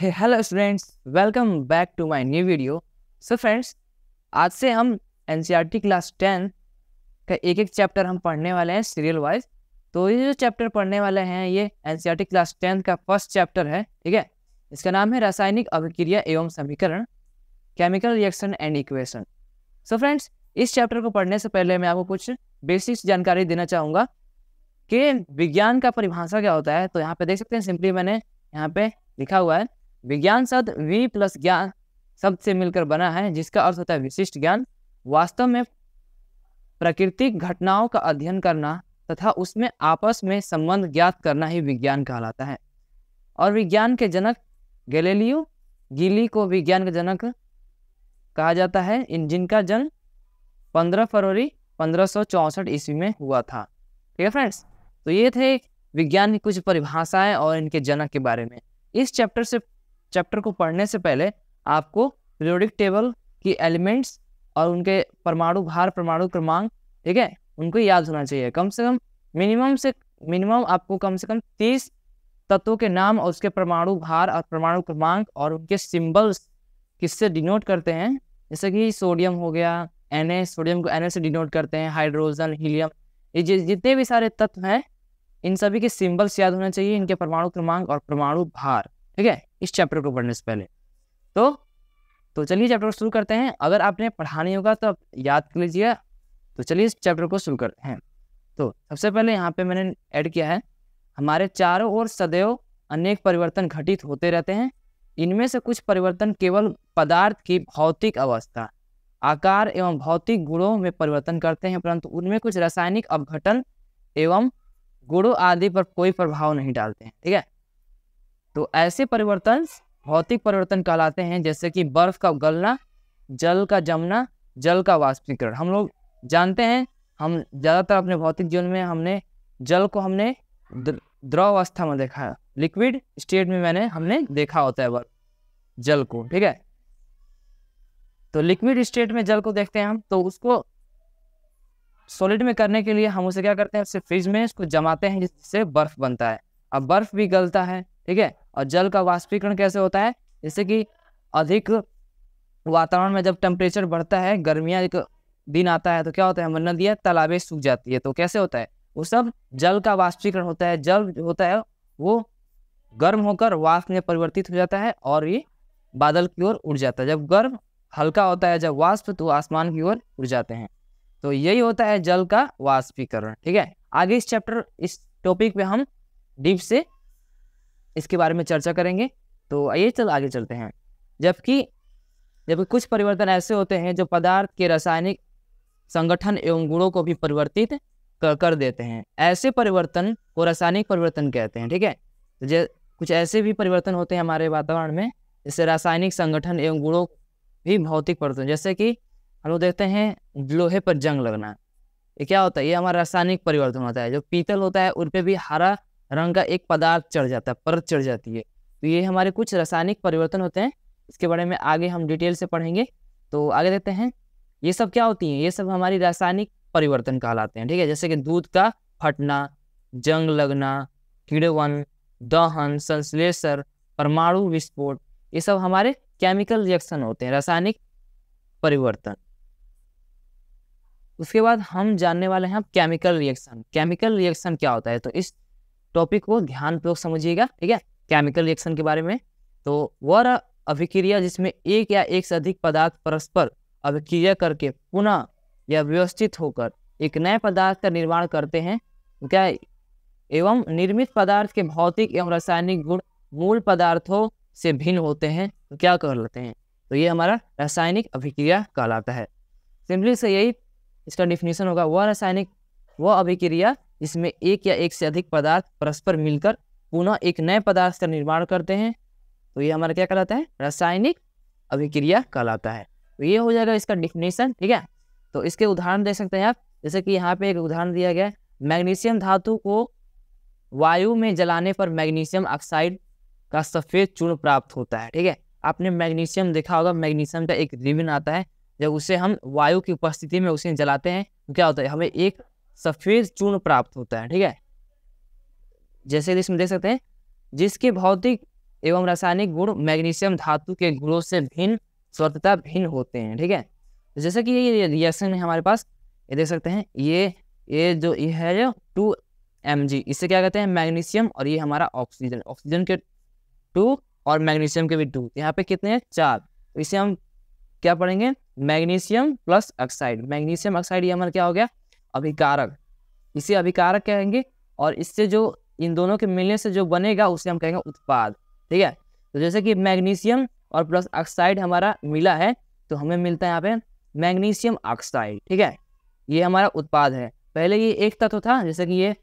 hello students welcome back to my new video so friends आज से हम N class ten का एक एक चैप्टर हम पढ़ने वाले हैं सीरियल वाइज तो ये जो चैप्टर पढ़ने वाले हैं ये एन क्लास टेन का फर्स्ट चैप्टर है ठीक है इसका नाम है रासायनिक अभिक्रिया एवं समीकरण chemical reaction and equation so friends इस चैप्टर को पढ़ने से पहले मैं आपको कुछ बेसिक्स जानकारी देना चाहूँगा कि विज्ञान का परिभाषा क्या होता है तो यहाँ पर देख सकते हैं सिंपली मैंने यहाँ पे लिखा हुआ है विज्ञान शब्द वी प्लस ज्ञान शब्द से मिलकर बना है जिसका अर्थ होता है विशिष्ट ज्ञान वास्तव में प्राकृतिक घटनाओं का अध्ययन करना तथा उसमें आपस में संबंध ज्ञात करना ही विज्ञान कहलाता है और विज्ञान के जनक गैलीलियो गिली को विज्ञान का जनक कहा जाता है इन जिनका जन्म 15 फरवरी पंद्रह ईस्वी में हुआ था ठीक है फ्रेंड्स तो ये थे विज्ञान की कुछ परिभाषाएं और इनके जनक के बारे में इस चैप्टर से चैप्टर को पढ़ने से पहले आपको पीरियोडिक टेबल की एलिमेंट्स और उनके परमाणु भार परमाणु क्रमांक ठीक है उनको याद होना चाहिए कम से कम मिनिमम से मिनिमम आपको कम से कम तीस तत्वों के नाम और उसके परमाणु भार और परमाणु क्रमांक और उनके सिंबल्स किससे डिनोट करते हैं जैसे कि सोडियम हो गया एन सोडियम को एन से डिनोट करते हैं हाइड्रोजन हीलियम ये जितने भी सारे तत्व हैं इन सभी के सिंबल्स याद होने चाहिए इनके परमाणु क्रमांक और परमाणु भार ठीक है इस चैप्टर को पढ़ने से पहले तो तो चलिए चैप्टर को शुरू करते हैं अगर आपने पढ़ा नहीं होगा तो आप याद कर लीजिए तो चलिए इस चैप्टर को शुरू करते हैं तो सबसे पहले यहाँ पे मैंने ऐड किया है हमारे चारों ओर सदैव अनेक परिवर्तन घटित होते रहते हैं इनमें से कुछ परिवर्तन केवल पदार्थ की भौतिक अवस्था आकार एवं भौतिक गुणों में परिवर्तन करते हैं परंतु उनमें कुछ रासायनिक अवघटन एवं गुणों आदि पर कोई प्रभाव नहीं डालते हैं ठीक है तो ऐसे परिवर्तन भौतिक परिवर्तन कहलाते हैं जैसे कि बर्फ का गलना जल का जमना जल का वाष्पीकरण हम लोग जानते हैं हम ज़्यादातर अपने भौतिक जीवन में हमने जल को हमने द्रव अवस्था में देखा है लिक्विड स्टेट में मैंने हमने देखा होता है बर्फ जल को ठीक है तो लिक्विड स्टेट में जल को देखते हैं हम तो उसको सॉलिड में करने के लिए हम उसे क्या करते हैं उसे फ्रिज में उसको जमाते हैं जिससे बर्फ बनता है अब बर्फ भी गलता है ठीक है और जल का वाष्पीकरण कैसे होता है जैसे कि अधिक वातावरण में जब टेम्परेचर बढ़ता है गर्मियाँ एक दिन आता है तो क्या होता है हमारी नदियाँ तालाबें सूख जाती है तो कैसे होता है वो सब जल का वाष्पीकरण होता है जल होता है वो गर्म होकर वाष्प में परिवर्तित हो जाता है और ये बादल की ओर उड़ जाता है जब गर्म हल्का होता है जब वाष्प तो आसमान की ओर उड़ जाते हैं तो यही होता है जल का वाष्पीकरण ठीक है आगे इस चैप्टर इस टॉपिक पे हम डीप से इसके बारे में चर्चा करेंगे तो आइए चल आगे चलते हैं जबकि जबकि कुछ परिवर्तन ऐसे होते हैं जो पदार्थ के रासायनिक संगठन एवं गुणों को भी परिवर्तित कर देते हैं ऐसे परिवर्तन को रासायनिक परिवर्तन कहते हैं ठीक है तो कुछ ऐसे भी परिवर्तन होते हैं हमारे वातावरण में जैसे रासायनिक संगठन एवं गुणों भी भौतिक परिवर्तन जैसे कि हम लोग देखते हैं लोहे पर जंग लगना ये क्या होता है ये हमारा रासायनिक परिवर्तन होता है जो पीतल होता है उन पर भी हरा रंग का एक पदार्थ चढ़ जाता है परत चढ़ जाती है तो ये हमारे कुछ रासायनिक परिवर्तन होते हैं इसके बारे में आगे हम डिटेल से पढ़ेंगे तो आगे देखते हैं ये सब क्या होती हैं ये सब हमारी रासायनिक परिवर्तन कहलाते हैं ठीक है जैसे कि दूध का फटना जंग लगना किड़वन दहन संश्लेषण परमाणु विस्फोट ये सब हमारे केमिकल रिएक्शन होते हैं रासायनिक परिवर्तन उसके बाद हम जानने वाले हैं अब केमिकल रिएक्शन केमिकल रिएक्शन क्या होता है तो इस टॉपिक को ध्यान पूर्वक समझिएगा ठीक है केमिकल रिएक्शन के बारे में तो वह अभिक्रिया जिसमें एक या एक से अधिक पदार्थ परस्पर अभिक्रिया करके पुनः या व्यवस्थित होकर एक नए पदार्थ का निर्माण करते हैं तो क्या एवं निर्मित पदार्थ के भौतिक एवं रासायनिक गुण मूल पदार्थों से भिन्न होते हैं तो क्या कर लेते हैं तो ये हमारा रासायनिक अभिक्रिया कहलाता है सिंपली से यही इसका डिफिनेशन होगा वह रासायनिक वह अभिक्रिया इसमें एक या एक से अधिक पदार्थ परस्पर मिलकर पुनः एक नए पदार्थ का निर्माण करते हैं तो ये हमारा क्या कहलाता है रासायनिक अभिक्रिया कहलाता है तो ये हो जाएगा इसका डिफिनेशन ठीक है तो इसके उदाहरण दे सकते हैं आप जैसे कि यहाँ पे एक उदाहरण दिया गया है मैग्नीशियम धातु को वायु में जलाने पर मैग्नीशियम ऑक्साइड का सफ़ेद चूर्ण प्राप्त होता है ठीक है आपने मैग्नीशियम देखा होगा मैग्नीशियम का एक रिबिन आता है जब उसे हम वायु की उपस्थिति में उसे जलाते हैं तो क्या होता है हमें एक सफेद चूर्ण प्राप्त होता है ठीक है जैसे इसमें देख सकते हैं जिसके भौतिक एवं रासायनिक गुण मैग्नीशियम धातु के गुणों से भिन्न स्वतः भिन्न होते हैं ठीक है तो जैसे कि ये रिएक्शन है हमारे पास ये देख सकते हैं ये ये जो ये है जो टू एम जी इससे क्या कहते हैं मैग्नीशियम और ये हमारा ऑक्सीजन ऑक्सीजन के टू और मैग्नीशियम के भी टू यहाँ पे कितने हैं चार तो इसे हम क्या पढ़ेंगे magnesium plus oxide magnesium oxide ये हमारा क्या हो गया अभिकारक इसे अभिकारक कहेंगे और इससे जो इन दोनों के मिलने से जो बनेगा उसे हम कहेंगे उत्पाद ठीक है तो जैसे कि मैग्नीशियम और प्लस ऑक्साइड हमारा मिला है तो हमें मिलता है यहाँ पे मैग्नीशियम ऑक्साइड ठीक है ये हमारा उत्पाद है पहले ये एक तत्व था जैसे कि ये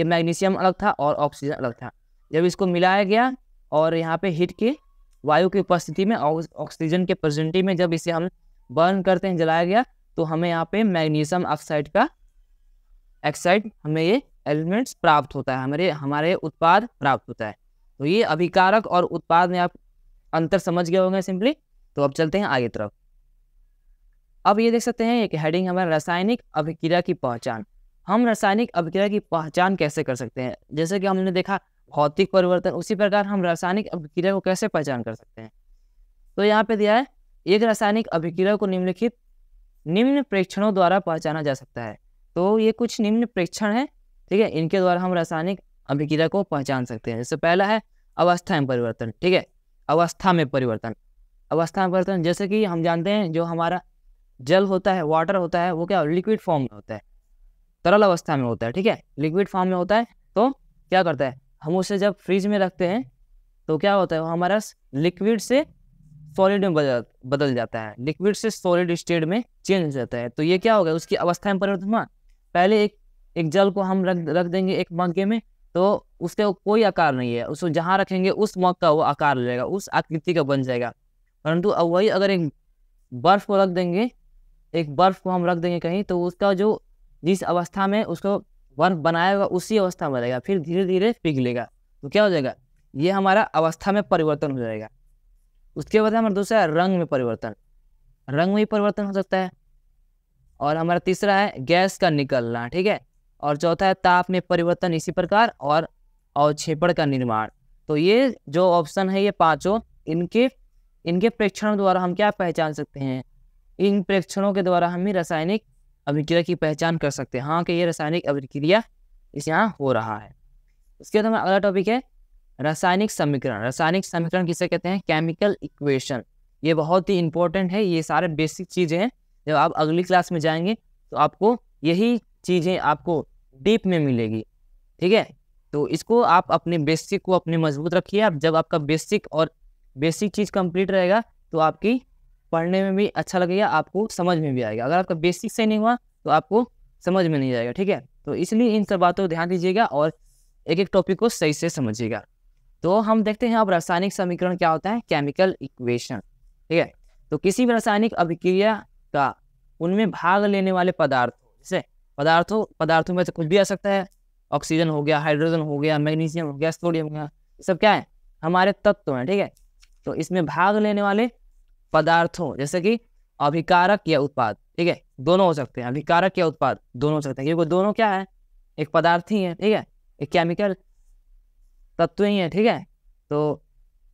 ये मैग्नीशियम अलग था और ऑक्सीजन अलग था जब इसको मिलाया गया और यहाँ पे हीट के वायु की उपस्थिति में ऑक्सीजन के प्रेजेंटी में जब इसे हम बर्न करते हैं जलाया गया तो हमें यहाँ पे मैग्नीशियम ऑक्साइड का एक्साइड हमें ये एलिमेंट्स प्राप्त होता है हमारे हमारे उत्पाद प्राप्त होता है तो ये अभिकारक और उत्पाद में आप अंतर समझ गए होंगे सिंपली तो अब चलते हैं आगे तरफ अब ये देख सकते हैं एक हेडिंग हमारे रासायनिक अभिक्रिया की पहचान हम रासायनिक अभिक्रिया की पहचान कैसे कर सकते हैं जैसे कि हमने देखा भौतिक परिवर्तन उसी प्रकार हम रासायनिक अभिक्रिया को कैसे पहचान कर सकते हैं तो यहाँ पे दिया है एक रासायनिक अभिक्रिया को निम्नलिखित निम्न प्रेक्षणों द्वारा पहचाना जा सकता है तो ये कुछ निम्न परीक्षण है ठीक है इनके द्वारा हम रासायनिक अभिक्रिया को पहचान सकते हैं जैसे पहला है अवस्था में परिवर्तन ठीक है अवस्था में परिवर्तन अवस्था में परिवर्तन जैसे कि हम जानते हैं जो हमारा जल होता है वाटर होता है वो क्या लिक्विड फॉर्म में होता है तरल अवस्था में होता है ठीक है लिक्विड फॉर्म में होता है तो क्या करता है हम उसे जब फ्रिज में रखते हैं तो क्या होता है वो हमारा लिक्विड से सॉलिड में बदल बदल जाता है लिक्विड से सॉलिड स्टेट में चेंज हो जाता है तो ये क्या हो गया उसकी अवस्था में परिवर्तन हुआ पहले एक एक जल को हम रख रख देंगे एक मग्गे में तो उसका कोई आकार नहीं है उसको जहाँ रखेंगे उस मग का वो आकार ले जाएगा उस आकृति का बन जाएगा परंतु अब वही अगर एक बर्फ को रख देंगे एक बर्फ को हम रख देंगे कहीं तो उसका जो जिस अवस्था में उसको बर्फ बनाया हुआ उसी अवस्था में रहेगा फिर धीरे धीरे पिघलेगा तो क्या हो जाएगा ये हमारा अवस्था में परिवर्तन हो जाएगा उसके बाद हमारा दूसरा रंग में परिवर्तन रंग में ही परिवर्तन हो सकता है और हमारा तीसरा है गैस का निकलना ठीक है और चौथा है ताप में परिवर्तन इसी प्रकार और अवक्षेपण का निर्माण तो ये जो ऑप्शन है ये पांचों इनके इनके प्रेक्षणों द्वारा हम क्या पहचान सकते हैं इन प्रेक्षणों के द्वारा हम ही रासायनिक अभिक्रिया की पहचान कर सकते हैं हाँ कि ये रासायनिक अभिक्रिया इस यहाँ हो रहा है इसके बाद हमारा अगला टॉपिक है रासायनिक समीकरण रासायनिक समीकरण किसे कहते हैं केमिकल इक्वेशन ये बहुत ही इंपॉर्टेंट है ये सारे बेसिक चीज़ें हैं जब आप अगली क्लास में जाएंगे तो आपको यही चीज़ें आपको डीप में मिलेगी ठीक है तो इसको आप अपने बेसिक को अपने मजबूत रखिए आप जब आपका बेसिक और बेसिक चीज़ कंप्लीट रहेगा तो आपकी पढ़ने में भी अच्छा लगेगा आपको समझ में भी आएगा अगर आपका बेसिक से नहीं हुआ तो आपको समझ में नहीं आएगा ठीक है तो इसलिए इन सब बातों पर ध्यान दीजिएगा और एक एक टॉपिक को सही से समझिएगा तो हम देखते हैं अब रासायनिक समीकरण क्या होता है केमिकल इक्वेशन ठीक है तो किसी भी रासायनिक अभिक्रिया का उनमें भाग लेने वाले पदार्थ जैसे पदार्थों पदार्थों में से कुछ भी आ सकता है ऑक्सीजन हो गया हाइड्रोजन हो गया मैग्नीशियम हो गया सोडियम हो गया सब क्या है हमारे तत्व हैं ठीक है तो इसमें भाग लेने वाले पदार्थों जैसे कि अभिकारक या उत्पाद ठीक है दोनों हो सकते हैं अभिकारक या उत्पाद दोनों हो सकते हैं क्योंकि दोनों क्या है एक पदार्थ ही है ठीक है एक केमिकल तत्व ही है ठीक है तो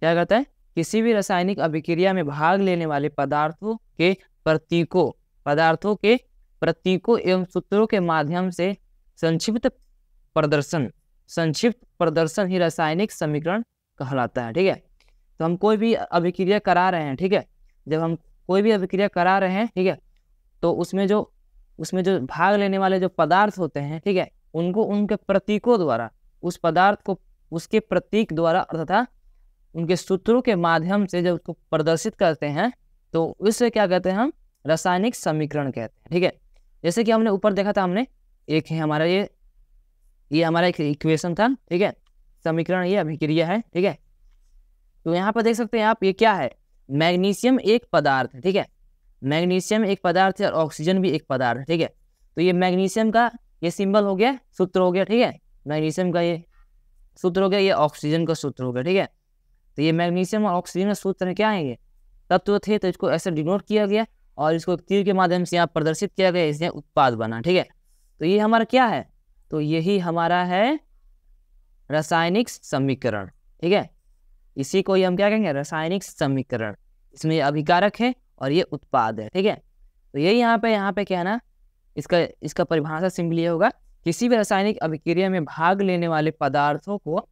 क्या कहते हैं किसी भी रासायनिक अभिक्रिया में भाग लेने वाले पदार्थों के प्रतीकों पदार्थों के प्रतीकों एवं सूत्रों के माध्यम से संक्षिप्त प्रदर्शन संक्षिप्त प्रदर्शन ही रासायनिक समीकरण कहलाता है ठीक है तो हम कोई भी अभिक्रिया करा रहे हैं ठीक है जब हम कोई भी अभिक्रिया करा रहे हैं ठीक है तो उसमें जो उसमें जो भाग लेने वाले जो पदार्थ होते हैं ठीक है उनको उनके प्रतीकों द्वारा उस पदार्थ को उसके प्रतीक द्वारा तथा उनके सूत्रों के माध्यम से जब उसको प्रदर्शित करते हैं तो उसे क्या कहते हैं हम रासायनिक समीकरण कहते हैं ठीक है जैसे कि हमने ऊपर देखा था हमने एक है हमारा ये ये हमारा एक इक्वेशन था ठीक है समीकरण ये अभिक्रिया है ठीक है तो यहाँ पर देख सकते हैं आप ये क्या है मैग्नीशियम एक पदार्थ है ठीक है मैग्नीशियम एक पदार्थ है और ऑक्सीजन भी एक पदार्थ है ठीक है तो ये मैग्नीशियम का ये सिंबल हो गया सूत्र हो गया ठीक है मैग्नीशियम का ये सूत्र हो गया ये ऑक्सीजन का सूत्र हो गया ठीक है तो ये मैग्नीशियम और ऑक्सीजन का सूत्र क्या है ये तत्व थे तो इसको ऐसे डिनोट किया गया और इसको तीर के माध्यम से यहाँ प्रदर्शित किया गया इसने उत्पाद बना ठीक है तो ये हमारा क्या है तो यही हमारा है रासायनिक समीकरण ठीक है इसी को ही हम क्या कहेंगे रासायनिक समीकरण इसमें अभिकारक है और ये उत्पाद है ठीक है तो यही यहाँ पे यहाँ पे क्या है ना इसका इसका परिभाषा सिंपली होगा किसी भी रासायनिक अभिक्रिया में भाग लेने वाले पदार्थों को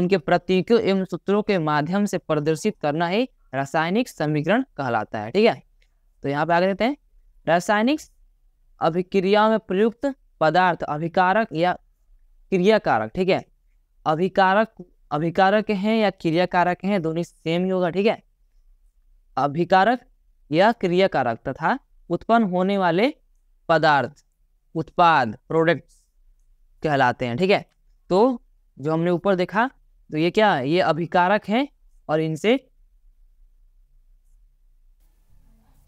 उनके प्रतीकों एवं सूत्रों के माध्यम से प्रदर्शित करना ही रासायनिक समीकरण कहलाता है ठीक है तो यहाँ पे आगे देते हैं रासायनिक अभिक्रिया में प्रयुक्त पदार्थ अभिकारक या क्रियाकारक ठीक है अभिकारक अभिकारक हैं या क्रियाकारक हैं दोनों सेम ही होगा ठीक है अभिकारक या क्रियाकारक तथा उत्पन्न होने वाले पदार्थ उत्पाद प्रोडक्ट कहलाते हैं ठीक है तो जो हमने ऊपर देखा तो ये क्या है ये अभिकारक हैं और इनसे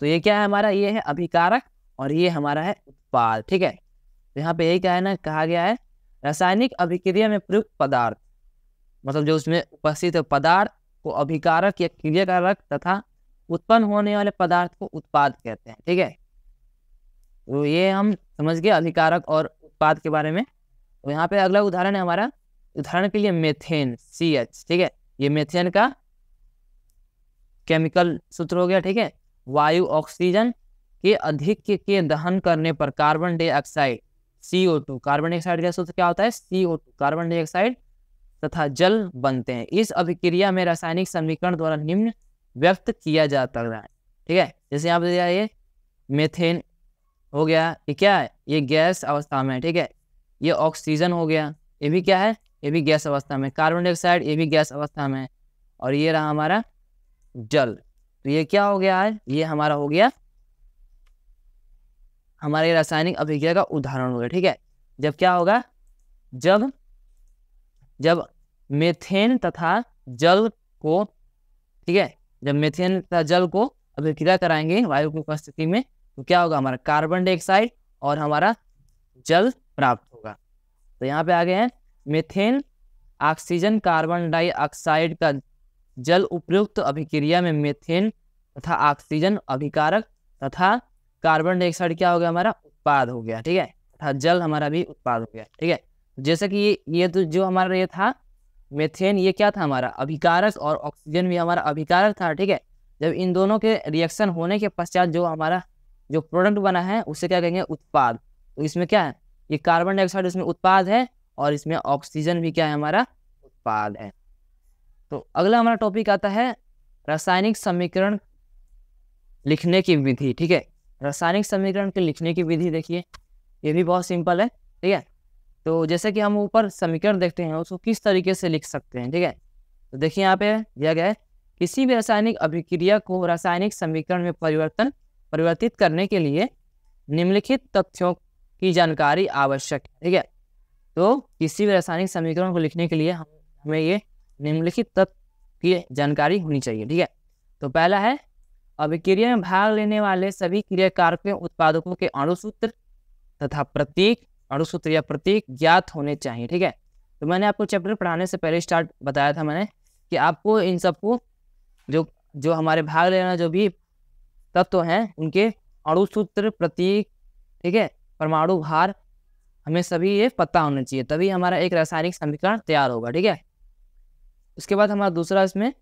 तो ये क्या है हमारा ये है अभिकारक और ये हमारा है उत्पाद ठीक है तो यहाँ पे यही क्या है ना कहा गया है रासायनिक अभिक्रिया में प्रयुक्त पदार्थ मतलब जो उसमें उपस्थित पदार्थ को अभिकारक या क्रियाकारक तथा उत्पन्न होने वाले पदार्थ को उत्पाद कहते हैं ठीक है तो ये हम समझ गए अभिकारक और उत्पाद के बारे में तो यहाँ पे अगला उदाहरण है हमारा उदाहरण के लिए मेथेन सी एच ठीक है ये मेथेन का केमिकल सूत्र हो गया ठीक है वायु ऑक्सीजन के अधिक के, के दहन करने पर carbon dioxide CO two carbon dioxide का सूत्र क्या होता है सीओ टू कार्बन डाइऑक्साइड तथा जल बनते हैं इस अभिक्रिया में रासायनिक समीकरण द्वारा निम्न व्यक्त किया जाता है ठीक है जैसे यहाँ पर ये मेथेन हो गया ये क्या है ये गैस अवस्था में ठीक है ये ऑक्सीजन हो गया ये भी क्या है ये भी गैस अवस्था में कार्बन डाइऑक्साइड ये भी गैस अवस्था में और ये रहा हमारा जल तो ये क्या हो गया है ये हमारा हो गया हमारे रासायनिक अभिक्रिया का उदाहरण हो गया ठीक है जब क्या होगा जब जब मेथेन तथा जल को ठीक है जब मेथेन तथा जल को अभिक्रिया कराएंगे वायु की उपस्थिति में तो क्या होगा हमारा कार्बन डाइऑक्साइड और हमारा जल प्राप्त होगा तो यहाँ पे आ गए हैं मेथेन ऑक्सीजन कार्बन डाइऑक्साइड का जल उपयुक्त अभिक्रिया में मेथेन तथा ऑक्सीजन अभिकारक तथा कार्बन डाइऑक्साइड क्या हो गया हमारा उत्पाद हो गया ठीक है तथा जल हमारा भी उत्पाद हो गया ठीक है जैसे कि ये ये तो जो हमारा ये था मेथेन ये क्या था हमारा अभिकारक और ऑक्सीजन भी हमारा अभिकारक था ठीक है जब इन दोनों के रिएक्शन होने के पश्चात जो हमारा जो प्रोडक्ट बना है उसे क्या कहेंगे उत्पाद तो इसमें क्या है ये कार्बन डाइऑक्साइड इसमें उत्पाद है और इसमें ऑक्सीजन भी क्या है हमारा उत्पाद है तो अगला हमारा टॉपिक आता है रासायनिक समीकरण लिखने की विधि ठीक है रासायनिक समीकरण के लिखने की विधि देखिए ये भी बहुत सिंपल है ठीक है तो जैसे कि हम ऊपर समीकरण देखते हैं उसको किस तरीके से लिख सकते हैं ठीक है तो देखिए यहाँ पे दिया गया है किसी भी रासायनिक अभिक्रिया को रासायनिक समीकरण में परिवर्तन परिवर्तित करने के लिए निम्नलिखित तथ्यों की जानकारी आवश्यक है ठीक है तो किसी भी रासायनिक समीकरण को लिखने के लिए हम हमें ये निम्नलिखित तत्व की जानकारी होनी चाहिए ठीक है तो पहला है अभिक्रिया में भाग लेने वाले सभी क्रियाकार के उत्पादकों के अणुसूत्र तथा प्रतीक अणुसूत्र या प्रतीक ज्ञात होने चाहिए ठीक है तो मैंने आपको चैप्टर पढ़ाने से पहले स्टार्ट बताया था मैंने कि आपको इन सबको जो जो हमारे भाग लेना जो भी तत्व हैं उनके अणुसूत्र प्रतीक ठीक है परमाणु भार हमें सभी ये पता होना चाहिए तभी हमारा एक रासायनिक समीकरण तैयार होगा ठीक है उसके बाद हमारा दूसरा इसमें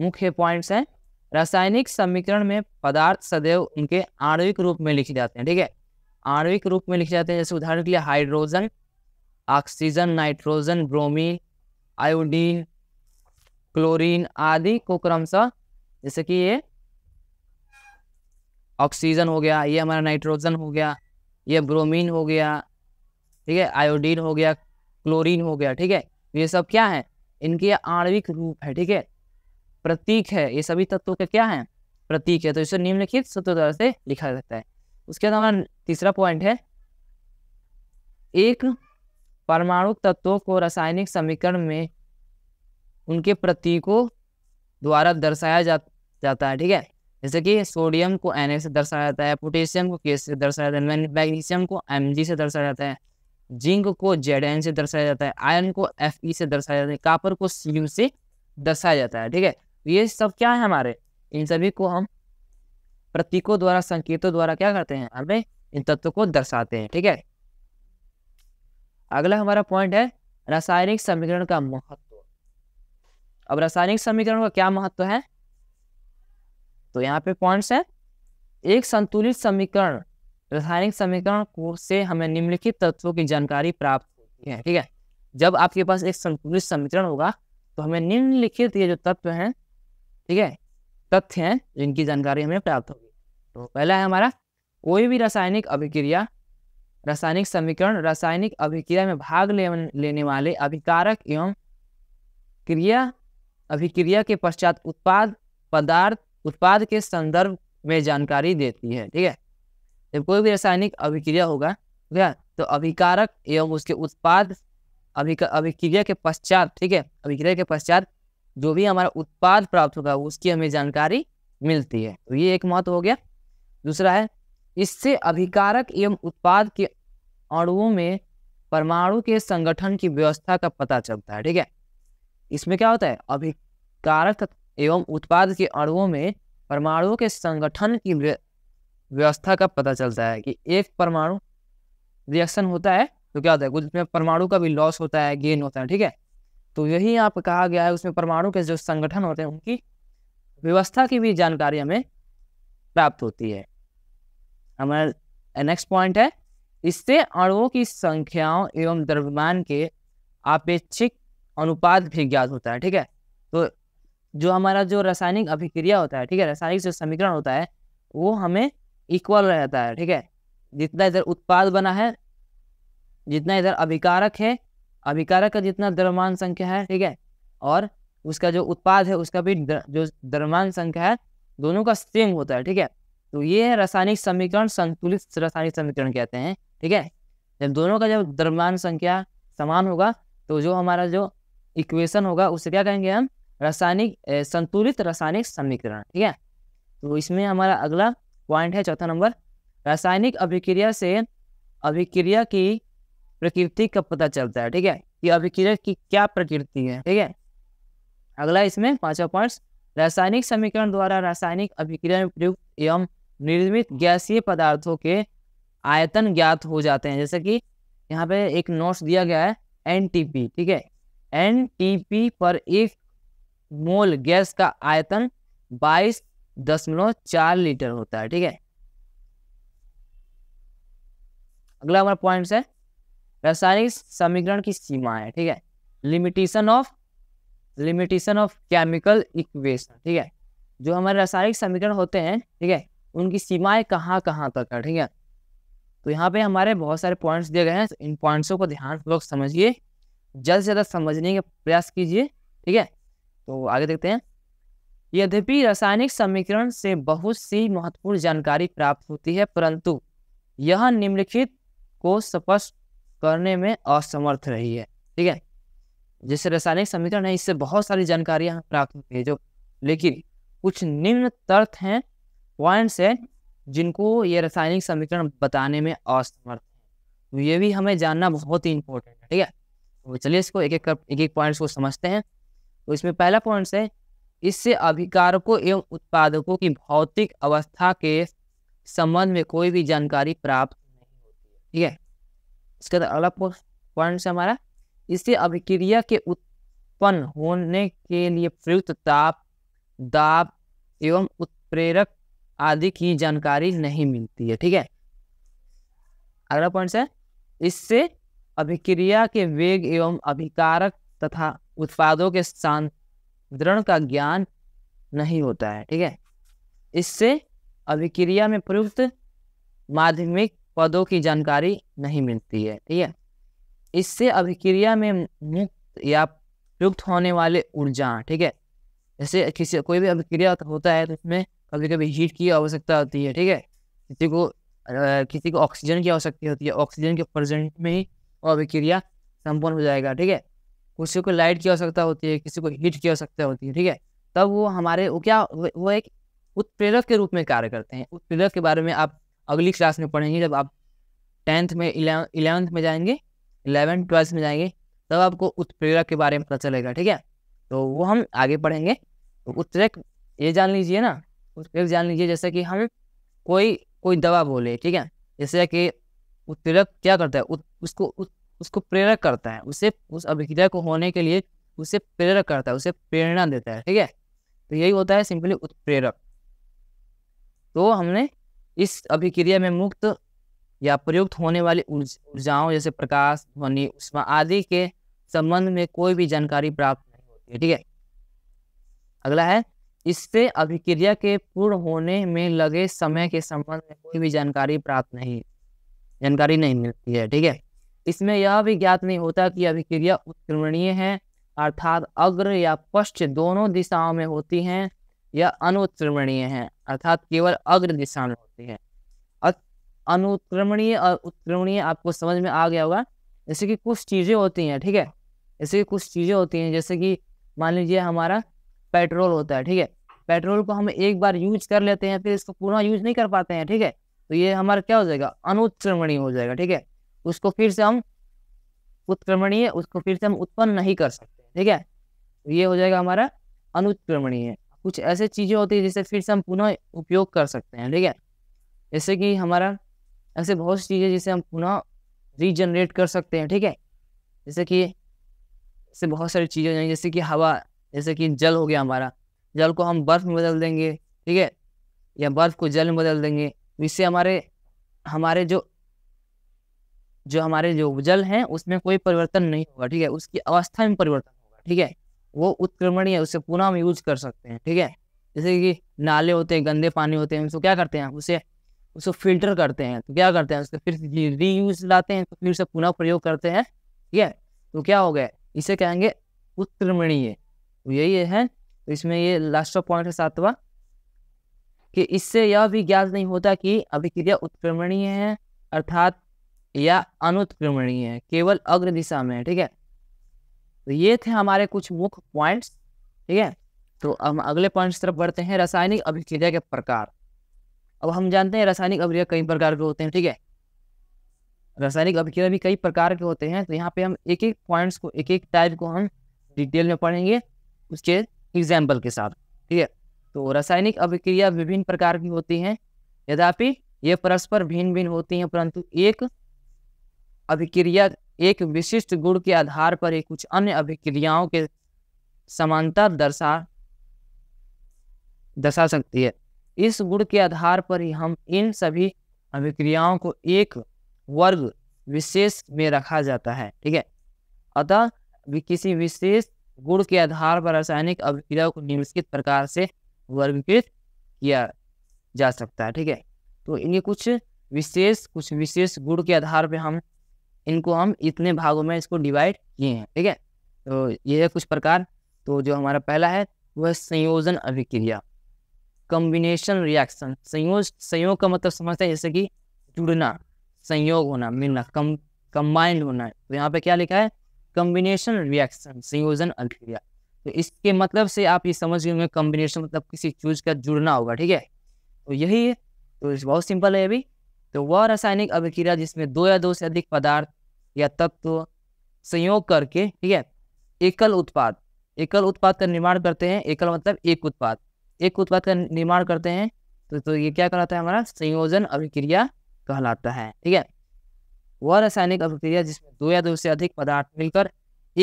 मुख्य पॉइंट्स है रासायनिक समीकरण में पदार्थ सदैव उनके आणविक रूप में लिखे जाते हैं ठीक है आणविक रूप में लिखे जाते हैं जैसे उदाहरण के लिए hydrogen oxygen nitrogen bromine iodine chlorine आदि को क्रमशः जैसे कि ये ऑक्सीजन हो गया ये हमारा नाइट्रोजन हो गया ये ब्रोमीन हो गया ठीक है आयोडीन हो गया क्लोरीन हो गया ठीक है ये सब क्या है इनके आणविक रूप है ठीक है प्रतीक है ये सभी तत्वों का क्या है प्रतीक है तो इसे निम्नलिखित सूत्र द्वारा से लिखा जा सकता है उसके बाद हमारा तीसरा पॉइंट है एक परमाणु तत्वों को रासायनिक समीकरण में उनके प्रतीकों द्वारा दर्शाया जा, जाता है ठीक है जैसे कि सोडियम को एन से दर्शाया जाता है पोटेशियम को के से दर्शाया जाता है मैग्नीशियम को एम से दर्शाया जाता है जिंक को जेड एन से दर्शाया जाता है आयरन को एफ ई से दर्शाया जाता है कापर को सी यू से दर्शाया जाता है ठीक है तो ये सब क्या है हमारे इन सभी को हम प्रतीकों द्वारा संकेतों द्वारा क्या करते हैं हमें इन तत्वों को दर्शाते हैं ठीक है अगला हमारा पॉइंट है रासायनिक समीकरण का महत्व अब रासायनिक समीकरण का क्या महत्व है तो यहाँ पे पॉइंट्स है एक संतुलित समीकरण रासायनिक समीकरण को से हमें निम्नलिखित तत्वों की जानकारी प्राप्त होती है ठीक है जब आपके पास एक संतुलित समीकरण होगा तो हमें निम्नलिखित ये जो तत्व हैं ठीक है तथ्य हैं जिनकी जानकारी हमें प्राप्त होगी तो पहला है हमारा कोई भी रासायनिक अभिक्रिया रासायनिक समीकरण रासायनिक अभिक्रिया में भाग ले, लेने वाले अभिकारक एवं क्रिया अभिक्रिया के पश्चात उत्पाद पदार्थ उत्पाद के संदर्भ में जानकारी देती है ठीक है जब कोई भी रासायनिक अभिक्रिया होगा ठीक है तो अभिकारक एवं उसके उत्पाद अभिक्रिया के पश्चात ठीक है अभिक्रिया के पश्चात जो भी हमारा उत्पाद प्राप्त होगा उसकी हमें जानकारी मिलती है तो ये एक महत्व हो गया दूसरा है इससे अभिकारक एवं उत्पाद के अणुओं में परमाणु के संगठन की व्यवस्था का पता चलता है ठीक है इसमें क्या होता है अभिकारक एवं उत्पाद के अणुओं में परमाणुओं के संगठन की व्यवस्था का पता चलता है कि एक परमाणु रिएक्शन होता है तो क्या होता है कुछ उसमें परमाणु का भी लॉस होता है गेन होता है ठीक है तो यही आप कहा गया है उसमें परमाणु के जो संगठन होते हैं उनकी व्यवस्था की भी जानकारी हमें प्राप्त होती है हमारा नेक्स्ट पॉइंट है इससे अणुओं की संख्याओं एवं द्रव्यमान के आपेक्षिक अनुपात भी ज्ञात होता है ठीक है तो जो हमारा जो रासायनिक अभिक्रिया होता है ठीक है रासायनिक जो समीकरण होता है वो हमें इक्वल रहता है ठीक है जितना इधर उत्पाद बना है जितना इधर अभिकारक है अभिकारक का जितना द्रव्यमान संख्या है ठीक है और उसका जो उत्पाद है उसका भी द्र, जो द्रव्यमान संख्या है दोनों का सेम होता है ठीक है तो ये रासायनिक समीकरण संतुलित रासायनिक समीकरण कहते हैं ठीक है जब दोनों का जब द्रव्यमान संख्या समान होगा तो जो हमारा जो इक्वेशन होगा उसे क्या कहेंगे हम रासायनिक संतुलित रासायनिक समीकरण ठीक है तो इसमें हमारा अगला पॉइंट है चौथा नंबर रासायनिक अभिक्रिया से अभिक्रिया की प्रकृति का पता चलता है ठीक है कि अभिक्रिया की क्या प्रकृति है ठीक है अगला इसमें पांचवा पॉइंट रासायनिक समीकरण द्वारा रासायनिक अभिक्रिया में प्रयुक्त एवं निर्मित गैसीय पदार्थों के आयतन ज्ञात हो जाते हैं जैसे कि यहाँ पे एक नोट्स दिया गया है एन ठीक है एन पर एक मोल गैस का आयतन 22 दशमलव चार लीटर होता है ठीक है अगला हमारा पॉइंट है रासायनिक समीकरण की सीमा है ठीक है limitation of limitation of chemical equation ठीक है जो हमारे रासायनिक समीकरण होते हैं ठीक है उनकी सीमाएं कहाँ कहाँ तक है ठीक है तो यहाँ पे हमारे बहुत सारे पॉइंट्स दिए गए हैं तो इन पॉइंट्सों को ध्यानपूर्वक समझिए जल्द से ज्यादा समझने का प्रयास कीजिए ठीक है तो आगे देखते हैं यद्यपि रासायनिक समीकरण से बहुत सी महत्वपूर्ण जानकारी प्राप्त होती है परंतु यह निम्नलिखित को स्पष्ट करने में असमर्थ रही है ठीक है जैसे रासायनिक समीकरण है इससे बहुत सारी जानकारियां प्राप्त होती है जो लेकिन कुछ निम्न तर्थ हैं पॉइंट्स हैं जिनको ये रासायनिक समीकरण बताने में असमर्थ है तो ये भी हमें जानना बहुत ही इंपॉर्टेंट है ठीक है तो चलिए इसको एक एक एक एक पॉइंट्स को समझते हैं तो इसमें पहला पॉइंट्स है इससे अभिकारकों एवं उत्पादकों की भौतिक अवस्था के संबंध में कोई भी जानकारी प्राप्त नहीं होती ठीक है इसके बाद अगला पॉइंट हमारा इससे अभिक्रिया के उत्पन्न होने के लिए प्रयुक्त ताप दाब एवं उत्प्रेरक आदि की जानकारी नहीं मिलती है ठीक है अगला पॉइंट है इससे अभिक्रिया के वेग एवं अभिकारक तथा उत्पादों के शांत दृढ़ का ज्ञान नहीं होता है ठीक है इससे अभिक्रिया में प्रयुक्त माध्यमिक पदों की जानकारी नहीं मिलती है ठीक है इससे अभिक्रिया में मुक्त या प्रयुक्त होने वाले ऊर्जा ठीक है जैसे किसी कोई भी अभिक्रिया होता है तो उसमें कभी कभी हीट की आवश्यकता होती है ठीक है किसी को किसी को ऑक्सीजन की आवश्यकता होती है ऑक्सीजन के प्रेजेंट में ही अभिक्रिया संपन्न हो जाएगा ठीक है किसी को लाइट की आवश्यकता होती है किसी को हीट की आवश्यकता होती है ठीक है तब वो हमारे वो क्या वो एक उत्प्रेरक के रूप में कार्य करते हैं उत्प्रेरक के बारे में आप अगली क्लास में पढ़ेंगे जब आप टेंथ में इलेवंथ में जाएंगे इलेवन ट्वेल्थ में जाएंगे तब आपको उत्प्रेरक के बारे में पता चलेगा ठीक है तो वो हम आगे पढ़ेंगे तो उत्प्रेरक ये जान लीजिए ना उत्प्रेरक जान लीजिए जैसे कि हम कोई कोई दवा बोले ठीक है जैसे कि उत्प्रेरक क्या करता है उसको उसको प्रेरक करता है उसे उस अभिक्रिया को होने के लिए उसे प्रेरक करता है उसे प्रेरणा देता है ठीक है तो यही होता है सिंपली उत्प्रेरक तो हमने इस अभिक्रिया में मुक्त या प्रयुक्त होने वाली ऊर्जाओं जैसे प्रकाश ध्वनि उष्मा आदि के संबंध में कोई भी जानकारी प्राप्त नहीं होती है ठीक है अगला है इससे अभिक्रिया के पूर्ण होने में लगे समय के संबंध में कोई भी जानकारी प्राप्त नहीं जानकारी नहीं मिलती है ठीक है इसमें यह भी ज्ञात नहीं होता कि अभिक्रिया उत्क्रमणीय है अर्थात अग्र या पश्च दोनों दिशाओं में होती हैं या अनुत्क्रमणीय है अर्थात केवल अग्र दिशा में होती है अनुत्क्रमणीय और उत्क्रमणीय आपको समझ में आ गया होगा जैसे कि कुछ चीज़ें होती हैं ठीक है जैसे कि कुछ चीज़ें होती हैं जैसे कि मान लीजिए हमारा पेट्रोल होता है ठीक है पेट्रोल को हम एक बार यूज कर लेते हैं फिर इसको पुनः यूज नहीं कर पाते हैं ठीक है तो ये हमारा क्या हो जाएगा अनुत्क्रमणीय हो जाएगा ठीक है उसको फिर से हम उत्क्रमणीय उसको फिर से हम उत्पन्न नहीं कर सकते ठीक है तो ये हो जाएगा हमारा अनुत्क्रमणीय कुछ ऐसे चीजें होती है जिसे फिर से हम पुनः उपयोग कर सकते हैं ठीक है जैसे कि हमारा ऐसे बहुत सी चीजें जिसे हम पुनः रीजनरेट कर सकते हैं ठीक है जैसे कि ऐसे बहुत सारी चीजें जैसे कि हवा जैसे कि जल हो गया हमारा जल को हम बर्फ में बदल देंगे ठीक है या बर्फ को जल में बदल देंगे तो इससे हमारे हमारे जो जो हमारे जो जल है उसमें कोई परिवर्तन नहीं होगा ठीक है उसकी अवस्था में परिवर्तन होगा ठीक है वो है उसे पुनः हम यूज कर सकते हैं ठीक है जैसे कि नाले होते हैं गंदे पानी होते हैं उसको क्या करते हैं उसे उसको फिल्टर करते हैं तो क्या करते हैं उसको फिर रीयूज लाते हैं तो फिर उसे पुनः प्रयोग करते हैं ठीक है तो क्या हो गया इसे कहेंगे उत्क्रमणीय तो यही है तो इसमें ये लास्ट पॉइंट है सातवा कि इससे यह भी ज्ञात नहीं होता कि अभिक्रिया उत्क्रमणीय है अर्थात या अनुत्क्रमणीय है केवल अग्र दिशा में है ठीक है तो ये थे हमारे कुछ मुख्य पॉइंट्स ठीक है तो हम अगले पॉइंट्स तरफ बढ़ते हैं रासायनिक अभिक्रिया के प्रकार अब हम जानते हैं रासायनिक अभिक्रिया कई प्रकार के होते हैं ठीक है रासायनिक अभिक्रिया भी कई प्रकार के होते हैं तो यहाँ पे हम एक एक पॉइंट्स को एक एक टाइप को हम डिटेल में पढ़ेंगे उसके एग्जाम्पल के साथ ठीक है तो रासायनिक अभिक्रिया विभिन्न प्रकार की होती हैं यद्यपि ये परस्पर भिन्न भिन्न होती हैं परंतु एक अभिक्रिया एक विशिष्ट गुण के आधार पर ही कुछ अन्य अभिक्रियाओं के समानता दर्शा दर्शा सकती है इस गुण के आधार पर ही हम इन सभी अभिक्रियाओं को एक वर्ग विशेष में रखा जाता है ठीक है अतः किसी विशेष गुण के आधार पर रासायनिक अभिक्रिया को निम्नलिखित प्रकार से वर्गीकृत किया जा सकता है ठीक है तो इन्हें कुछ विशेष कुछ विशेष गुण के आधार पर हम इनको हम इतने भागों में इसको डिवाइड किए हैं ठीक है तो ये है कुछ प्रकार तो जो हमारा पहला है वह है संयोजन अभिक्रिया कम्बिनेशन रिएक्शन संयोज संयोग का मतलब समझते हैं जैसे कि जुड़ना संयोग होना मिलना कम कंबाइंड होना है तो यहाँ पे क्या लिखा है कम्बिनेशन रिएक्शन संयोजन अभिक्रिया तो इसके मतलब से आप ये समझ गए कम्बिनेशन मतलब किसी चीज का जुड़ना होगा ठीक है तो यही है तो बहुत सिंपल है अभी तो वह रासायनिक अभिक्रिया जिसमें दो या दो से अधिक पदार्थ या तत्व तो संयोग करके ठीक है एकल उत्पाद एकल उत्पाद का निर्माण करते हैं एकल मतलब एक उत्पाद एक उत्पाद का निर्माण करते हैं तो, तो ये क्या कहलाता है हमारा संयोजन अभिक्रिया कहलाता है ठीक है वह रासायनिक अभिक्रिया जिसमें दो या दो से अधिक पदार्थ मिलकर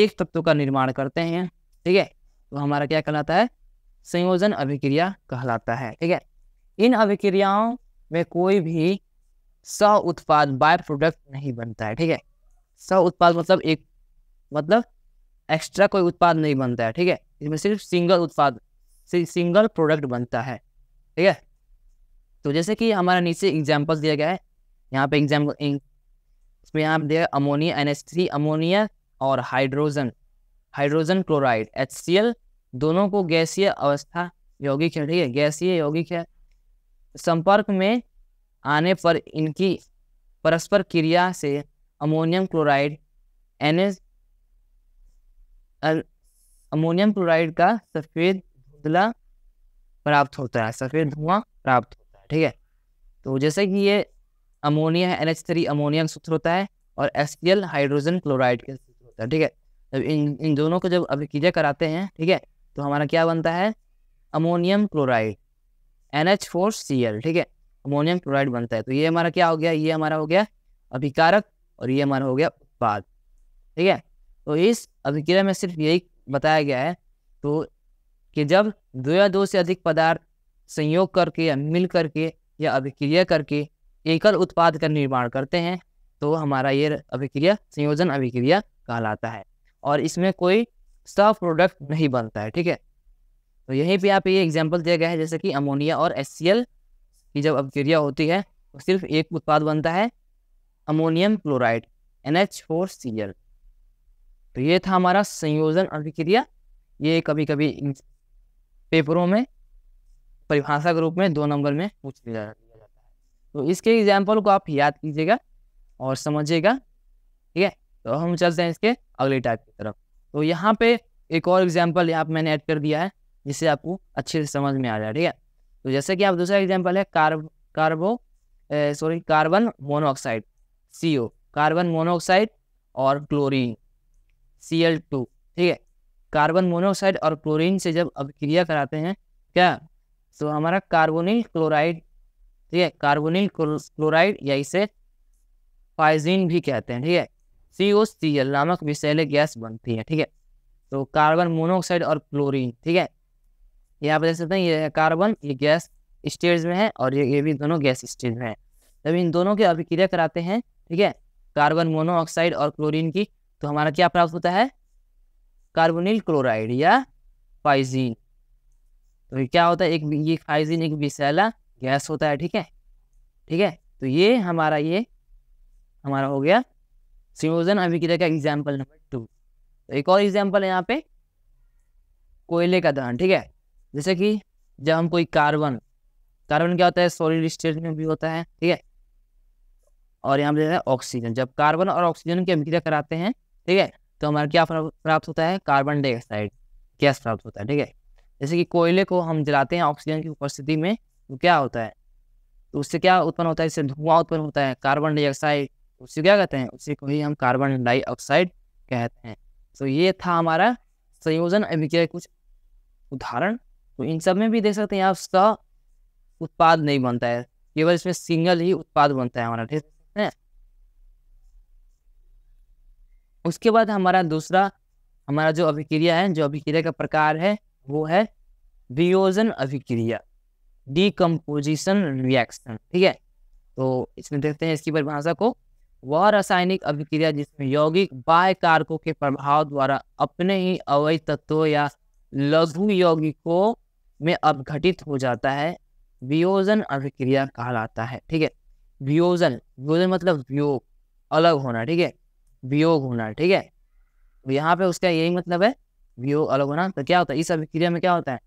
एक तत्व का निर्माण करते हैं ठीक है तो हमारा क्या कहलाता है संयोजन अभिक्रिया कहलाता है ठीक है इन अभिक्रियाओं में कोई भी स उत्पाद बाय प्रोडक्ट नहीं बनता है ठीक है स उत्पाद मतलब एक मतलब एक्स्ट्रा कोई उत्पाद नहीं बनता है ठीक है इसमें सिर्फ सिंगल उत्पाद सिंगल प्रोडक्ट बनता है ठीक है तो जैसे कि हमारा नीचे एग्जाम्पल दिया गया है यहाँ पे एग्जाम्पल इसमें यहाँ दिया ammonia N S three ammonia और hydrogen hydrogen chloride H C L दोनों को गैसीय अवस्था यौगिक है ठीक है गैसीय यौगिक है संपर्क में आने पर इनकी परस्पर क्रिया से ammonium chloride N ammonium chloride का सफ़ेद धुंधला प्राप्त होता है सफ़ेद धुआं प्राप्त होता है ठीक है तो जैसे कि ये ammonia N H three ammonium सूत्र होता है और S P L hydrogen chloride का सूत्र होता है ठीक है जब तो इन इन दोनों को जब अभिक्रिया कराते हैं ठीक है तो हमारा क्या बनता है ammonium chloride N H four C L ठीक है अमोनियम क्लोराइड बनता है तो ये हमारा क्या हो गया ये हमारा हो गया अभिकारक और ये हमारा हो गया उत्पाद ठीक है तो इस अभिक्रिया में सिर्फ यही बताया गया है तो कि जब दो या दो से अधिक पदार्थ संयोग करके या मिल करके या अभिक्रिया करके एकल उत्पाद का निर्माण करते हैं तो हमारा ये अभिक्रिया संयोजन अभिक्रिया कहलाता है और इसमें कोई सब प्रोडक्ट नहीं बनता है ठीक है तो यहीं पे आप ये एग्जाम्पल दिया गया है जैसे कि अमोनिया और एस की जब अभिक्रिया होती है तो सिर्फ एक उत्पाद बनता है ammonium chloride N H four C L तो ये था हमारा संयोजन अभिक्रिया ये कभी कभी पेपरों में परिभाषा के रूप में दो नंबर में पूछ लिया जाता है तो इसके एग्जाम्पल को आप याद कीजिएगा और समझिएगा ठीक है तो हम चलते हैं इसके अगले टाइप की तरफ तो यहाँ पे एक और एग्जाम्पल यहाँ मैंने ऐड कर दिया है जिससे आपको अच्छे से समझ में आ जाए ठीक है तो जैसे कि आप दूसरा एग्जाम्पल है carb carbo sorry carbon monoxide C O carbon monoxide और क्लोरीन सी एल टू ठीक है कार्बन मोनोऑक्साइड और क्लोरीन से जब अभिक्रिया कराते हैं क्या तो हमारा कार्बोनिल क्लोराइड ठीक है कार्बोनिल क्लोराइड या इसे फाइजीन भी कहते हैं ठीक है सी ओ सी एल नामक विषैले गैस बनती है ठीक है तो कार्बन मोनोऑक्साइड और क्लोरीन ठीक है ये आप देख सकते हैं ये कार्बन ये गैस स्टेज में है और ये ये भी दोनों गैस स्टेज में है जब इन दोनों की अभिक्रिया कराते हैं ठीक है कार्बन मोनोऑक्साइड और क्लोरीन की तो हमारा क्या प्राप्त होता है कार्बोनिल क्लोराइड या फाइजीन तो क्या होता है एक ये फाइजीन एक विशैला गैस होता है ठीक है ठीक है तो ये हमारा ये हमारा हो गया संयोजन अभिक्रिया का एग्जाम्पल नंबर टू तो एक और एग्जाम्पल है यहाँ पे कोयले का दहन ठीक है जैसे कि जब हम कोई कार्बन कार्बन क्या होता है सॉलिड स्टेट में भी होता है ठीक है और यहाँ पर ऑक्सीजन जब कार्बन और ऑक्सीजन की अभिक्रिया कराते हैं ठीक है तो हमारा क्या प्राप्त होता है कार्बन डाइऑक्साइड गैस प्राप्त होता है ठीक है जैसे कि कोयले को हम जलाते हैं ऑक्सीजन की उपस्थिति में तो क्या होता है तो उससे क्या उत्पन्न होता है इससे धुआं उत्पन्न होता है कार्बन डाइऑक्साइड उससे क्या कहते हैं उसी को ही हम कार्बन डाइऑक्साइड कहते हैं तो ये था हमारा संयोजन अभिक्रिया कुछ उदाहरण तो इन सब में भी देख सकते हैं आप उसका उत्पाद नहीं बनता है केवल इसमें सिंगल ही उत्पाद बनता है हमारा ठीक है उसके बाद हमारा दूसरा हमारा जो अभिक्रिया है जो अभिक्रिया का प्रकार है वो है वियोजन अभिक्रिया डीकम्पोजिशन रिएक्शन ठीक है तो इसमें देखते हैं इसकी परिभाषा को वह रासायनिक अभिक्रिया जिसमें यौगिक बाह्य कारकों के प्रभाव द्वारा अपने ही अवैध तत्वों या लघु यौगिकों में अपघटित हो जाता है वियोजन अभिक्रिया कहलाता है ठीक है वियोजन वियोजन मतलब वियोग अलग होना ठीक है वियोग होना ठीक है तो यहाँ पे उसका यही मतलब है वियोग अलग होना तो क्या होता है इस अभिक्रिया में क्या होता है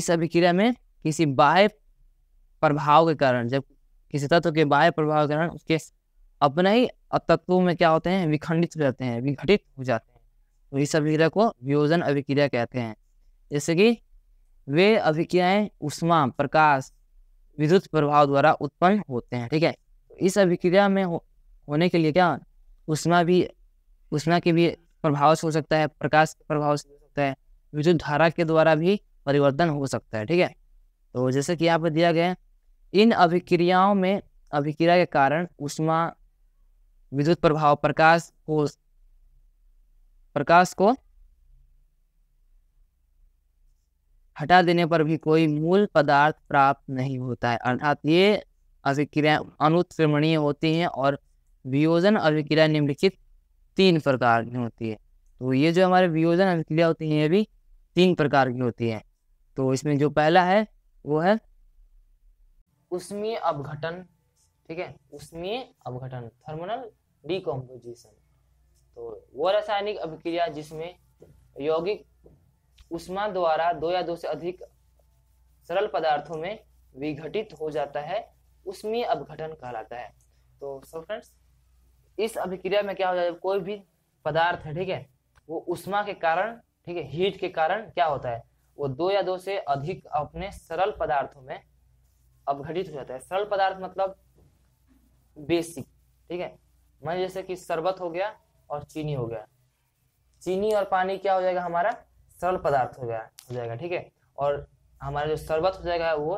इस अभिक्रिया में किसी बाह्य प्रभाव के कारण जब किसी तत्व के बाह्य प्रभाव के कारण उसके अपने ही तत्वों में क्या होते हैं विखंडित हो जाते हैं विघटित हो जाते हैं तो इस अभिक्रिया को वियोजन अभिक्रिया कहते हैं जैसे कि वे अभिक्रियाएं उष्मा प्रकाश विद्युत प्रभाव द्वारा उत्पन्न होते हैं ठीक है इस अभिक्रिया में हो, होने के लिए क्या उष्मा भी उष्मा के भी प्रभाव से हो सकता है प्रकाश के प्रभाव से हो सकता है विद्युत धारा के द्वारा भी परिवर्तन हो सकता है ठीक है तो जैसे कि यहाँ पर दिया गया है इन अभिक्रियाओं में अभिक्रिया के कारण उष्मा विद्युत प्रभाव प्रकाश को प्रकाश को हटा देने पर भी कोई मूल पदार्थ प्राप्त नहीं होता है अर्थात ये अभिक्रिया अनुत्मणीय होती हैं और वियोजन अभिक्रिया निम्नलिखित तीन प्रकार की होती है तो ये जो हमारे वियोजन अभिक्रिया होती है ये भी तीन प्रकार की होती है तो इसमें जो पहला है वो है उसमें अवघटन ठीक है उसमें अवघटन थर्मोनल डिकम्पोजिशन तो वो रासायनिक अभिक्रिया जिसमें यौगिक उष्मा द्वारा दो या दो से अधिक सरल पदार्थों में विघटित हो जाता है उसमें अवघटन कहलाता है तो सो फ्रेंड्स इस अभिक्रिया में क्या हो जाता है कोई भी पदार्थ है ठीक है वो उष्मा के कारण ठीक है हीट के कारण क्या होता है वो दो या दो से अधिक अपने सरल पदार्थों में अवघटित हो जाता है सरल पदार्थ मतलब बेसिक ठीक है मान जैसे कि शरबत हो गया और चीनी हो गया चीनी और पानी क्या हो जाएगा हमारा सरल पदार्थ हो गया हो जाएगा ठीक है और हमारा जो शरबत हो जाएगा वो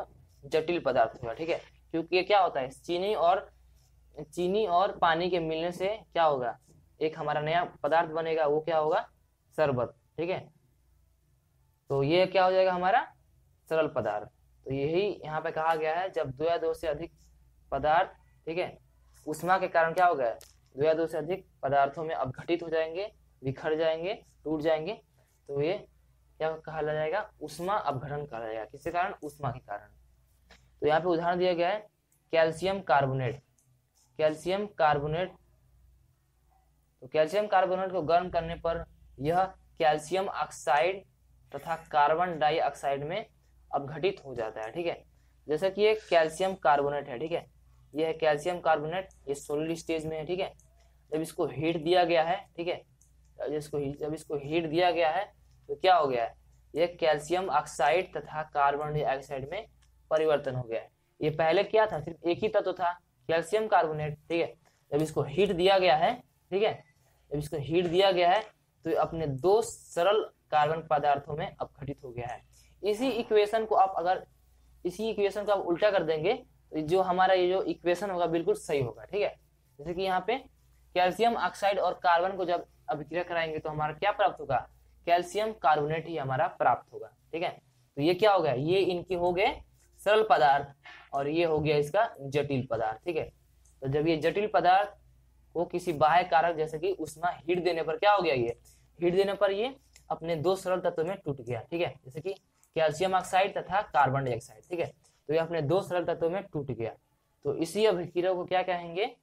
जटिल पदार्थ होगा ठीक है क्योंकि ये क्या होता है चीनी और चीनी और पानी के मिलने से क्या होगा एक हमारा नया पदार्थ बनेगा वो क्या होगा शरबत ठीक है तो ये क्या हो जाएगा हमारा सरल पदार्थ तो यही यहाँ पे कहा गया है जब दो या दो से अधिक पदार्थ ठीक है उष्मा के कारण क्या हो गया दो या दो से अधिक पदार्थों में अपघटित हो जाएंगे बिखर जाएंगे टूट जाएंगे तो ये क्या कहा जाएगा उष्मा अपघटन कहा जाएगा किसके कारण उष्मा के कारण तो यहाँ पे उदाहरण दिया गया है कैल्शियम कार्बोनेट कैल्शियम कार्बोनेट तो कैल्शियम कार्बोनेट को गर्म करने पर यह कैल्शियम ऑक्साइड तथा कार्बन डाइऑक्साइड में अपघटित हो जाता है ठीक है जैसा कि ये कैल्शियम कार्बोनेट है ठीक है यह कैल्शियम कार्बोनेट ये सोलिड स्टेज में है ठीक है जब इसको हीट दिया गया है ठीक है जब इसको जब इसको हीट दिया गया है तो क्या हो गया है ये कैल्शियम ऑक्साइड तथा कार्बन डाइऑक्साइड में परिवर्तन हो गया है ये पहले क्या था सिर्फ एक ही तत्व था कैल्शियम कार्बोनेट ठीक है जब इसको हीट दिया गया है ठीक है जब इसको हीट दिया गया है तो अपने दो सरल कार्बन पदार्थों में अपघटित हो गया है इसी इक्वेशन को आप अगर इसी इक्वेशन को आप उल्टा कर देंगे तो जो हमारा ये जो इक्वेशन होगा बिल्कुल सही होगा ठीक है जैसे कि यहाँ पे कैल्शियम ऑक्साइड और कार्बन को जब अभिक्रिया कराएंगे तो हमारा क्या प्राप्त होगा कैल्शियम कार्बोनेट ही हमारा प्राप्त होगा ठीक है तो ये क्या हो गया ये इनके हो गए सरल पदार्थ और ये हो गया इसका जटिल पदार्थ ठीक है तो जब ये जटिल पदार्थ को किसी बाह्य कारक जैसे कि उष्मा हीट देने पर क्या हो गया ये हीट देने पर ये अपने दो सरल तत्व में टूट गया ठीक है जैसे कि कैल्शियम ऑक्साइड तथा कार्बन डाइऑक्साइड ठीक है तो ये अपने दो सरल तत्वों में टूट गया तो इसी अभिक्रिया को क्या कहेंगे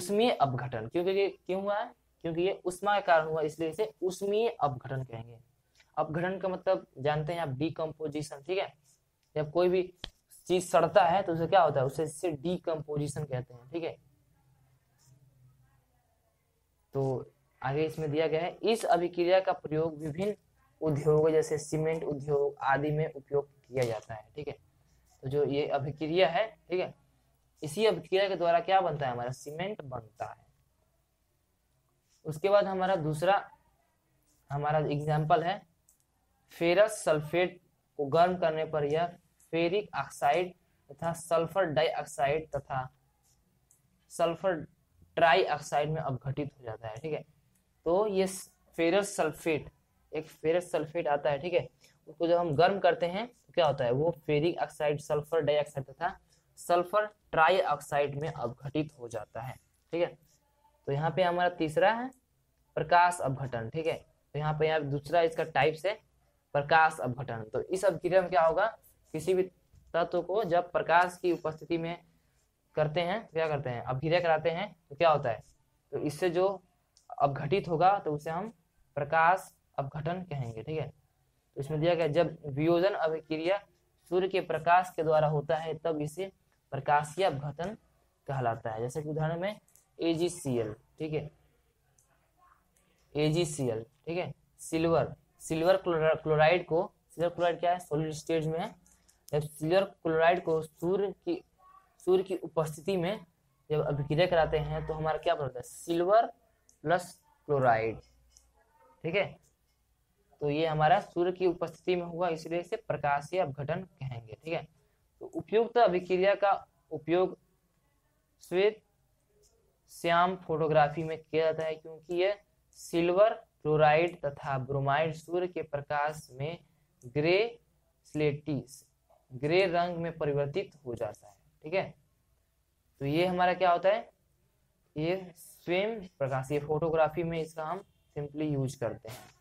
उसमें अपघटन क्योंकि क्यों हुआ है क्योंकि ये उष्मा के कारण हुआ इसलिए इसे उष्मीय अपघटन कहेंगे अपघटन का मतलब जानते हैं आप डीकम्पोजिशन ठीक है जब कोई भी चीज सड़ता है तो उसे क्या होता है उसे इससे डीकम्पोजिशन कहते हैं ठीक है तो आगे इसमें दिया गया है इस अभिक्रिया का प्रयोग विभिन्न उद्योग जैसे सीमेंट उद्योग आदि में उपयोग किया जाता है ठीक है तो जो ये अभिक्रिया है ठीक है इसी अभिक्रिया के द्वारा क्या बनता है हमारा सीमेंट बनता है उसके बाद हमारा दूसरा हमारा एग्जाम्पल है फेरस सल्फेट को गर्म करने पर यह फेरिक ऑक्साइड तथा सल्फर डाइऑक्साइड तथा सल्फर ट्राई ऑक्साइड में अपघटित हो जाता है ठीक है तो ये फेरस सल्फेट एक फेरस सल्फेट आता है ठीक है उसको जब हम गर्म करते हैं तो क्या होता है वो फेरिक ऑक्साइड सल्फर डाइऑक्साइड तथा सल्फर ट्राई ऑक्साइड में अपघटित हो जाता है ठीक है तो यहाँ पे हमारा तीसरा है प्रकाश अपघटन ठीक है तो यहाँ पे यहाँ दूसरा इसका टाइप से प्रकाश अपघटन तो इस अभिक्रिया में क्या होगा किसी भी तत्व को जब प्रकाश की उपस्थिति में करते हैं क्या करते हैं अभिक्रिया कराते हैं तो क्या होता है तो इससे जो अपघटित होगा तो उसे हम प्रकाश अपघटन कहेंगे ठीक है तो इसमें दिया गया जब वियोजन अभिक्रिया सूर्य के प्रकाश के द्वारा होता है तब इसे प्रकाशीय अपघटन कहलाता है जैसे कि उदाहरण में एजीसीएल ठीक है एजीसीएल ठीक है सिल्वर सिल्वर क्लोराइड को सिल्वर क्लोराइड क्या है सोलिड स्टेज में है जब सिल्वर क्लोराइड को सूर्य की सूर्य की उपस्थिति में जब अभिक्रिया कराते हैं तो हमारा क्या बनता है सिल्वर प्लस क्लोराइड ठीक है तो ये हमारा सूर्य की उपस्थिति में हुआ इसलिए इसे प्रकाशीय अपघटन कहेंगे ठीक है तो उपयुक्त अभिक्रिया का उपयोग श्वेत श्याम फोटोग्राफी में किया जाता है क्योंकि यह सिल्वर क्लोराइड तथा ब्रोमाइड सूर्य के प्रकाश में ग्रे स्लेटिस ग्रे रंग में परिवर्तित हो जाता है ठीक है तो ये हमारा क्या होता है ये स्वयं प्रकाश ये फोटोग्राफी में इसका हम सिंपली यूज करते हैं